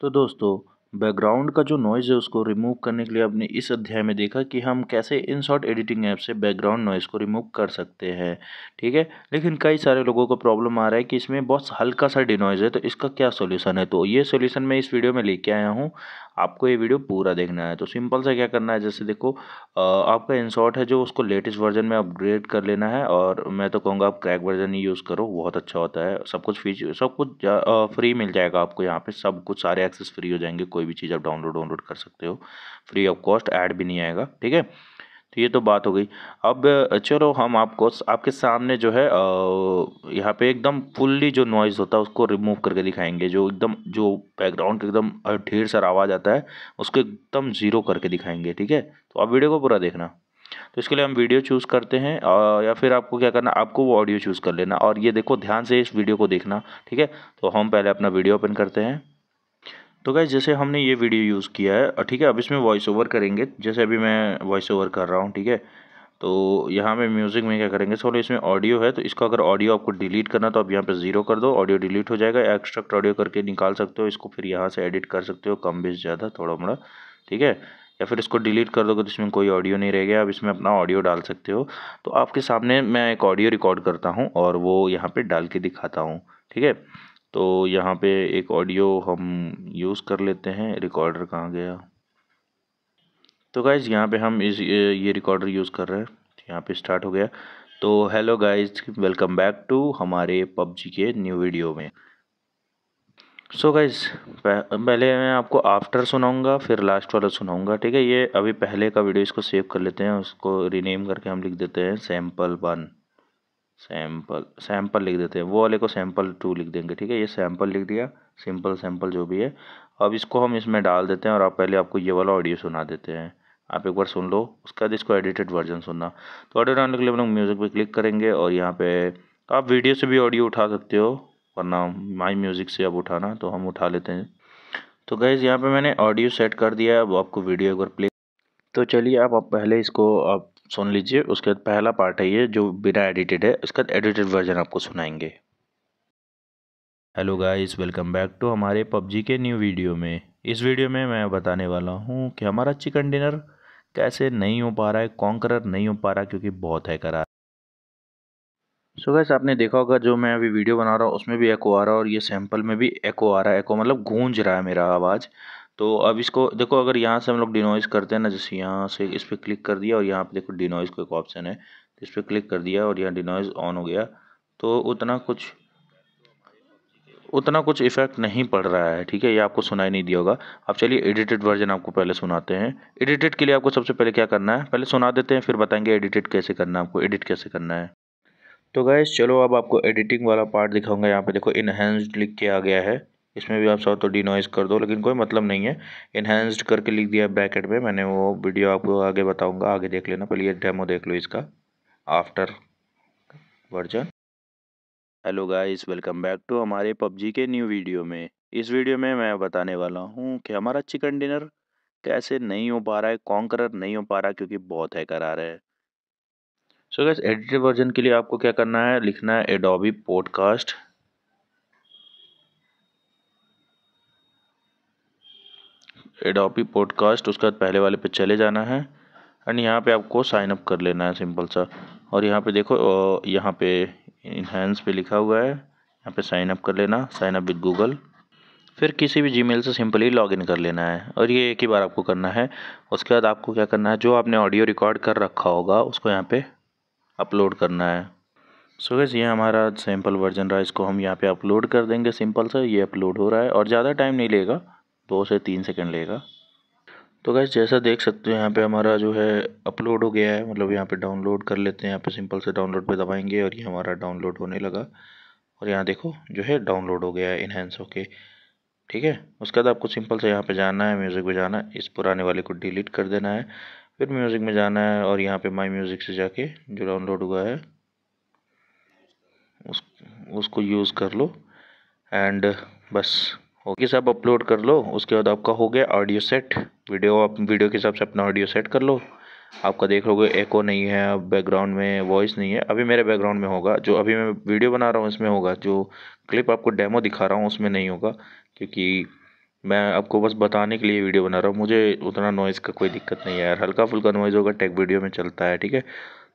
तो दोस्तों बैकग्राउंड का जो नॉइज़ है उसको रिमूव करने के लिए आपने इस अध्याय में देखा कि हम कैसे इन शॉर्ट एडिटिंग ऐप से बैकग्राउंड नॉइज़ को रिमूव कर सकते हैं ठीक है लेकिन कई सारे लोगों को प्रॉब्लम आ रहा है कि इसमें बहुत हल्का सा डिनॉइज़ है तो इसका क्या सोल्यूशन है तो ये सोल्यूशन मैं इस वीडियो में लेके आया हूँ आपको ये वीडियो पूरा देखना है तो सिंपल सा क्या करना है जैसे देखो आपका इनशॉट है जो उसको लेटेस्ट वर्जन में अपग्रेड कर लेना है और मैं तो कहूँगा आप क्रैक वर्जन ही यूज़ करो बहुत अच्छा होता है सब कुछ फीच सब कुछ फ्री मिल जाएगा आपको यहाँ पर सब कुछ सारे एक्सेस फ्री हो जाएंगे कोई भी चीज़ आप डाउनलोड डाउनलोड कर सकते हो फ्री ऑफ कॉस्ट ऐड भी नहीं आएगा ठीक है तो ये तो बात हो गई अब चलो हम आपको आपके सामने जो है यहाँ पे एकदम फुल्ली जो नॉइज़ होता है उसको रिमूव करके दिखाएंगे जो एकदम जो बैकग्राउंड एकदम ढेर सारा आवाज़ आता है उसको एकदम ज़ीरो करके दिखाएंगे ठीक है तो आप वीडियो को पूरा देखना तो इसके लिए हम वीडियो चूज़ करते हैं और या फिर आपको क्या करना आपको वो ऑडियो चूज़ कर लेना और ये देखो ध्यान से इस वीडियो को देखना ठीक है तो हम पहले अपना वीडियो ओपन करते हैं तो गाइज जैसे हमने ये वीडियो यूज़ किया है ठीक है अब इसमें वॉइस ओवर करेंगे जैसे अभी मैं वॉइस ओवर कर रहा हूँ ठीक है तो यहाँ पे म्यूज़िक में क्या करेंगे सॉरी इसमें ऑडियो है तो इसको अगर ऑडियो आपको डिलीट करना तो आप यहाँ पे ज़ीरो कर दो ऑडियो डिलीट हो जाएगा एक्स्ट्रक्ट ऑडियो करके निकाल सकते हो इसको फिर यहाँ से एडिट कर सकते हो कम बेस ज़्यादा थोड़ा मोड़ा ठीक है या फिर इसको डिलीट कर दोगे तो इसमें कोई ऑडियो नहीं रह गया आप इसमें अपना ऑडियो डाल सकते हो तो आपके सामने मैं एक ऑडियो रिकॉर्ड करता हूँ और वो यहाँ पर डाल के दिखाता हूँ ठीक है तो यहाँ पे एक ऑडियो हम यूज़ कर लेते हैं रिकॉर्डर कहाँ गया तो गाइज़ यहाँ पे हम इस ये रिकॉर्डर यूज़ कर रहे हैं यहाँ पे स्टार्ट हो गया तो hello guys welcome back to हमारे पबजी के न्यू वीडियो में सो so गाइज पहले मैं आपको आफ्टर सुनाऊंगा फिर लास्ट वाला सुनाऊंगा ठीक है ये अभी पहले का वीडियो इसको सेव कर लेते हैं उसको रीनेम करके हम लिख देते हैं सैम्पल वन सैम्पल सैम्पल लिख देते हैं वो वाले को सैम्पल टू लिख देंगे ठीक है ये सैम्पल लिख दिया सिंपल सैम्पल जो भी है अब इसको हम इसमें डाल देते हैं और आप पहले आपको ये वाला ऑडियो सुना देते हैं आप एक बार सुन लो उसके बाद इसको एडिटेड वर्जन सुनना तो ऑडियो डालने के लिए हम लोग म्यूज़िक पर क्लिक करेंगे और यहाँ पे आप वीडियो से भी ऑडियो उठा सकते हो वरना माई म्यूज़िक से अब उठाना तो हम उठा लेते हैं तो गैज़ यहाँ पर मैंने ऑडियो सेट कर दिया है अब आपको वीडियो एक बार प्ले तो चलिए आप पहले इसको आप सुन लीजिए उसके बाद पहला पार्ट है ये जो बिना एडिटेड है उसका एडिटेड वर्जन आपको सुनाएंगे hello guys welcome back to हमारे पबजी के न्यू वीडियो में इस वीडियो में मैं बताने वाला हूँ कि हमारा चिकन डिनर कैसे नहीं हो पा रहा है कॉन्करर नहीं हो पा रहा क्योंकि बहुत है करा सो गैस आपने देखा होगा जो मैं अभी वीडियो बना रहा हूँ उसमें भी एको आ रहा है और ये सैम्पल में भी एको आ रहा है एको मतलब गूंज रहा है मेरा आवाज़ तो अब इसको देखो अगर यहाँ से हम लोग डिनोइस करते हैं ना जैसे यहाँ से इस पर क्लिक कर दिया और यहाँ पे देखो डिनोइस का एक ऑप्शन है तो इस पर क्लिक कर दिया और यहाँ डिनोइस ऑन हो गया तो उतना कुछ उतना कुछ इफेक्ट नहीं पड़ रहा है ठीक है ये आपको सुनाई नहीं दिया होगा अब चलिए एडिटेड वर्जन आपको पहले सुनाते हैं एडिटेड के लिए आपको सबसे पहले क्या करना है पहले सुना देते हैं फिर बताएंगे एडिटेड कैसे करना है आपको एडिट कैसे करना है तो गैस चलो अब आपको एडिटिंग वाला पार्ट दिखाऊंगा यहाँ पे देखो इनहेंस्ड लिख के आ गया है इसमें भी आप चाहो तो डी नॉइज़ कर दो लेकिन कोई मतलब नहीं है इन्हेंस्ड करके लिख दिया ब्रैकेट में मैंने वो वीडियो आपको आगे बताऊँगा आगे देख लेना पहले ये डेमो देख लो इसका after version hello guys welcome back to हमारे पबजी के न्यू वीडियो में इस वीडियो में मैं बताने वाला हूँ कि हमारा चिकन डिनर कैसे नहीं हो पा रहा है कॉन्करर नहीं हो पा रहा क्योंकि बहुत है करा रहे हैं सो गैस एडिटेड वर्जन के लिए आपको क्या करना है लिखना है एडोबी पॉडकास्ट एडोपी पॉडकास्ट उसके बाद पहले वाले पे चले जाना है एंड यहाँ पे आपको साइन अप कर लेना है सिंपल सा और यहाँ पे देखो यहाँ पे इन्हेंस पे लिखा हुआ है यहाँ पे साइन अप कर लेना साइन अप विद गूगल फिर किसी भी जीमेल से सिंपली लॉगिन कर लेना है और ये एक ही बार आपको करना है उसके बाद आपको क्या करना है जो आपने ऑडियो रिकॉर्ड कर रखा होगा उसको यहाँ पे अपलोड करना है सो so ये हमारा सैम्पल वर्जन रहा इसको हम यहाँ पे अपलोड कर देंगे सिंपल सा ये अपलोड हो रहा है और ज़्यादा टाइम नहीं लेगा दो से तीन सेकंड लेगा तो गैस जैसा देख सकते हो यहाँ पे हमारा जो है अपलोड हो गया है मतलब यहाँ पे डाउनलोड कर लेते हैं यहाँ पे सिंपल से डाउनलोड पे दबाएंगे और ये हमारा डाउनलोड होने लगा और यहाँ देखो जो है डाउनलोड हो गया है इनहेंस होके ठीक है उसके बाद आपको सिंपल से यहाँ पे जाना है म्यूज़िक में जाना है इस पुराने वाले को डिलीट कर देना है फिर म्यूज़िक में जाना है और यहाँ पर माई म्यूज़िक से जाके जो डाउनलोड हुआ है उस उसको यूज़ कर लो एंड बस ओके सब अपलोड कर लो उसके बाद आपका हो गया ऑडियो सेट वीडियो आप वीडियो के हिसाब से अपना ऑडियो सेट कर लो आपका देख लोगे एको नहीं है बैकग्राउंड में वॉइस नहीं है अभी मेरे बैकग्राउंड में होगा जो अभी मैं वीडियो बना रहा हूँ इसमें होगा जो क्लिप आपको डेमो दिखा रहा हूँ उसमें नहीं होगा क्योंकि मैं आपको बस बताने के लिए वीडियो बना रहा हूँ मुझे उतना नॉइज़ का कोई दिक्कत नहीं है यार हल्का फुल्का नॉइज़ होगा टेक वीडियो में चलता है ठीक है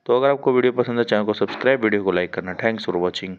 तो अगर आपको वीडियो पसंद है चैनल को सब्सक्राइब वीडियो को लाइक करना थैंक्स फॉर वॉचिंग